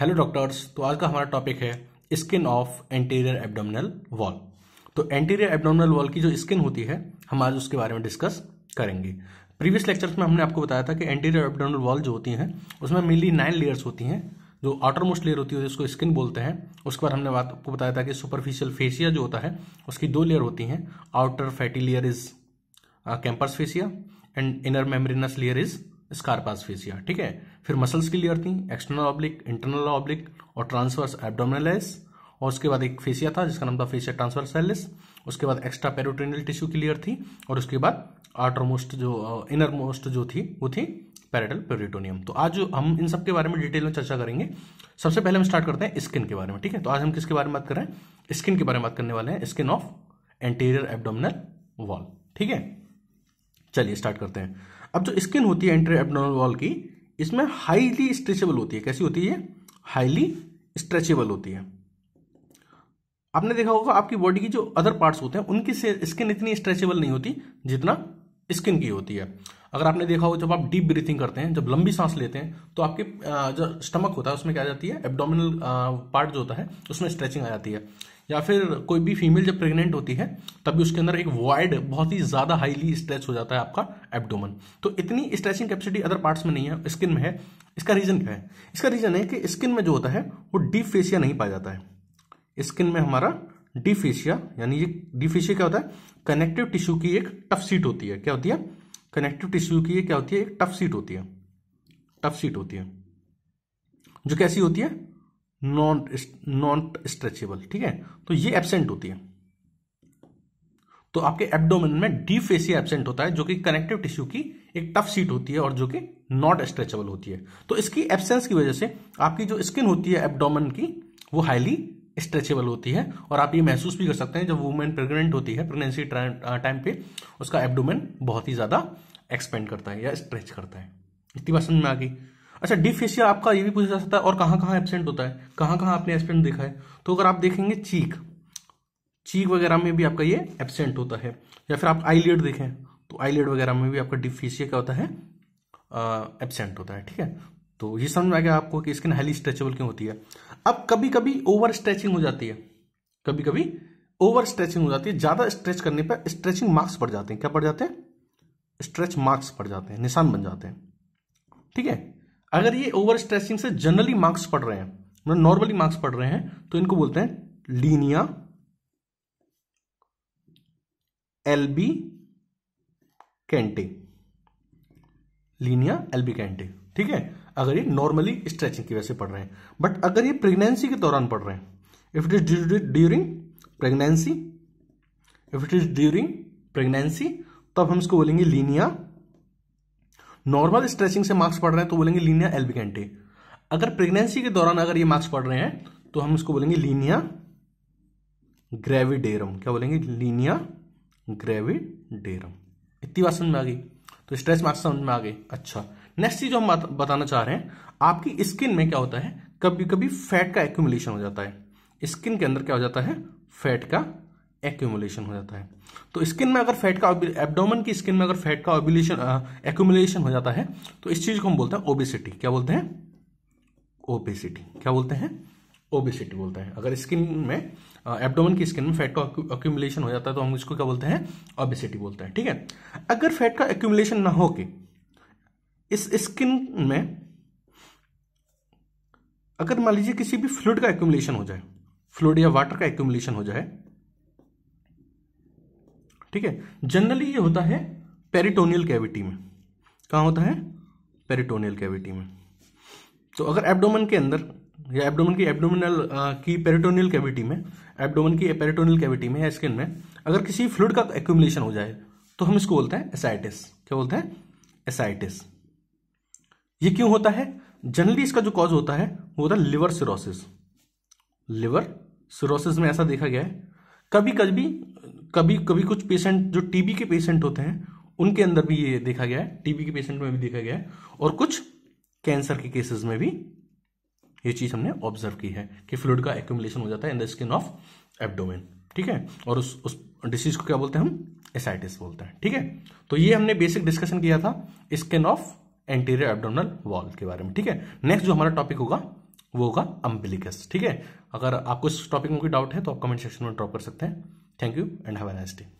hello doctors तो आज का हमारा टॉपिक है skin of anterior abdominal wall तो एंटीरियर एब्डोमिनल वॉल की जो स्किन होती है हम आज उसके बारे में डिस्कस करेंगे प्रीवियस लेक्चर्स में हमने आपको बताया था कि एंटीरियर एब्डोमिनल वॉल जो होती हैं उसमें मेनली नाइन लेयर्स होती हैं जो आउटर मोस्ट लेयर होती है जिसको स्किन बोलते हैं उसके बाद हमने बात आपको बताया था कि सुपरफिशियल फेसिया जो होता है उसकी दो लेयर होती हैं outer fatty layer is Camper's fascia and inner membranous layer is Scarpa's fascia ठीक है फिर मसल्स की लेयर थी एक्सटर्नल ऑब्लिक इंटरनल ऑब्लिक और ट्रांसवर्स एबडोमिनलाइस और उसके बाद एक फेसिया था जिसका नाम था फेसिया ट्रांसवर्स एलिस उसके बाद एक्स्ट्रा पेरोटेनियल टिश्यू की लेयर थी और उसके बाद आउटरमोस्ट जो इनर uh, मोस्ट जो थी वो थी पैरेटल पेरिटोनियम तो आज हम इन सब के बारे में डिटेल में चर्चा करेंगे सबसे पहले हम स्टार्ट करते हैं स्किन के बारे में ठीक है तो आज हम किसके बारे में बात कर रहे हैं स्किन के बारे में बात करने वाले हैं skin of anterior abdominal wall ठीक है चलिए स्टार्ट करते हैं अब जो स्किन होती है एंट्री एबडोनल वॉल की इसमें हाईली स्ट्रेचेबल होती है कैसी होती है हाईली स्ट्रेचेबल होती है आपने देखा होगा आपकी बॉडी की जो अदर पार्ट्स होते हैं उनकी स्किन इतनी स्ट्रेचेबल नहीं होती जितना स्किन की होती है अगर आपने देखा हो जब आप डीप ब्रीथिंग करते हैं जब लंबी सांस लेते हैं तो आपके जो स्टमक होता है उसमें क्या जाती है एब्डोमिनल पार्ट जो होता है उसमें स्ट्रेचिंग आ जाती है या फिर कोई भी फीमेल जब प्रेग्नेंट होती है तभी उसके अंदर एक वाइड बहुत ही ज्यादा हाईली स्ट्रेच हो जाता है आपका एब्डोमन तो इतनी स्ट्रेचिंग कैपेसिटी अदर पार्ट्स में नहीं है स्किन में है इसका रीजन क्या है इसका रीजन है कि स्किन में जो होता है वो डीप फेसिया नहीं पाया जाता है स्किन में हमारा डीफेशिया यानी ये डीफेशिया क्या होता है कनेक्टिव टिश्यू की एक टफ सीट होती है क्या होती है कनेक्टिव टिश्यू की क्या होती है एक टफ सीट होती है टफ सीट होती है जो कैसी होती है नॉन नॉन स्ट्रेचेबल ठीक है तो ये एबसेंट होती है तो आपके एबडोमिन में डी फेसिया एबसेंट होता है जो कि कनेक्टिव टिश्यू की एक टफ सीट होती है और जो कि नॉट स्ट्रेचेबल होती है तो इसकी एब्सेंस की वजह से आपकी जो स्किन होती है एबडोमिन की वो हाईली स्ट्रेचेबल होती है और आप ये महसूस भी कर सकते हैं जब वुमेन प्रेग्नेंट होती है प्रेगनेंसी टाइम पे उसका एब्डोमेन बहुत ही ज़्यादा एक्सपेंड करता है या स्ट्रेच करता है इतनी बात समझ में आ गई अच्छा डी फेशियल आपका ये भी पूछा जा सकता है और कहाँ कहाँ एबसेंट होता है कहाँ कहाँ आपने एबसेंट देखा है तो अगर आप देखेंगे चीक चीक वगैरह में भी आपका ये एबसेंट होता है या फिर आप आईलेट देखें तो आईलेट वगैरह में भी आपका डिफेशिया क्या होता है एबसेंट होता है ठीक है तो ये समझ में आ गया आपको कि स्किन हाईली स्ट्रेचेबल क्यों होती है अब कभी कभी ओवर स्ट्रेचिंग हो जाती है कभी कभी ओवर स्ट्रेचिंग हो जाती है ज़्यादा स्ट्रेच करने पर स्ट्रेचिंग मार्क्स पड़ जाते हैं क्या पड़ जाते हैं स्ट्रेच मार्क्स पड़ जाते हैं निशान बन जाते हैं ठीक है अगर ये ओवर स्ट्रेचिंग से जनरली मार्क्स पड़ रहे हैं मतलब नॉर्मली मार्क्स पड़ रहे हैं तो इनको बोलते हैं linea albicantes linea albicantes ठीक है अगर ये नॉर्मली स्ट्रेचिंग की वजह से पढ़ रहे हैं बट अगर ये प्रेगनेंसी के दौरान पढ़ रहे हैं if it is during pregnancy if it is during pregnancy तब हम इसको बोलेंगे लीनिया नॉर्मल स्ट्रेचिंग से मार्क्स पढ़ रहे हैं तो बोलेंगे लीनिया एल्बिकेंटे अगर प्रेगनेंसी के दौरान अगर ये मार्क्स पढ़ रहे हैं तो हम इसको बोलेंगे लीनिया ग्रेविडेरम क्या बोलेंगे लीनिया ग्रेविडेरम इतनी बात समझ में आ गई तो स्ट्रेच मार्क्स समझ में आ गए अच्छा नेक्स्ट चीज हम बात बताना चाह रहे हैं आपकी स्किन में क्या होता है कभी कभी फैट का एक्यूमुलेशन हो जाता है स्किन के अंदर क्या हो जाता है फैट का एक्यूमुलेशन हो जाता है तो स्किन में अगर फैट का एबडोमन की स्किन में अगर फैट का एक्यूमुलेशन हो जाता है तो इस चीज को हम बोलते हैं ओबेसिटी क्या बोलते हैं ओबेसिटी क्या बोलते हैं ओबेसिटी बोलते हैं अगर स्किन में एबडोमन की स्किन में फैट का एक्यूमुलेशन हो जाता है तो हम इसको क्या बोलते हैं ओबेसिटी बोलते हैं ठीक है अगर फैट का एक्यूमुलेशन ना होके इस स्किन में अगर मान लीजिए किसी भी फ्लूड का एक्यूमुलेशन हो जाए फ्लूड या वाटर का एक्यूमुलेशन हो जाए ठीक है जनरली ये होता है पेरिटोनियल कैविटी में कहा होता है पेरिटोनियल कैविटी में तो अगर एब्डोमन के अंदर या एब्डोमन की एब्डोमिनल की पेरिटोनियल कैविटी में एब्डोमन की पेरिटोनियल कैविटी में या स्किन में अगर किसी फ्लूड का एक्यूमुलेशन हो जाए तो हम इसको बोलते हैं एसाइटिस क्या बोलते हैं एसाइटिस ये क्यों होता है जनरली इसका जो कॉज होता है वो होता है लिवर सिरोसिस लिवर सिरोसिस में ऐसा देखा गया है कभी कभी कभी कभी कुछ पेशेंट जो टीबी के पेशेंट होते हैं उनके अंदर भी ये देखा गया है टीबी के पेशेंट में भी देखा गया है और कुछ कैंसर के केसेस में भी ये चीज हमने ऑब्जर्व की है कि फ्लूड का एक्यूमुलेशन हो जाता है in the skin of abdomen ठीक है और उस उस डिसीज को क्या बोलते हैं हम एसाइटिस बोलते हैं ठीक है तो ये हमने बेसिक डिस्कशन किया था skin of anterior abdominal wall के बारे में ठीक है नेक्स्ट जो हमारा टॉपिक होगा वो होगा अम्बिलिकस ठीक है अगर आपको इस टॉपिक में कोई डाउट है तो आप कमेंट सेक्शन में ड्रॉप कर सकते हैं thank you and have a nice day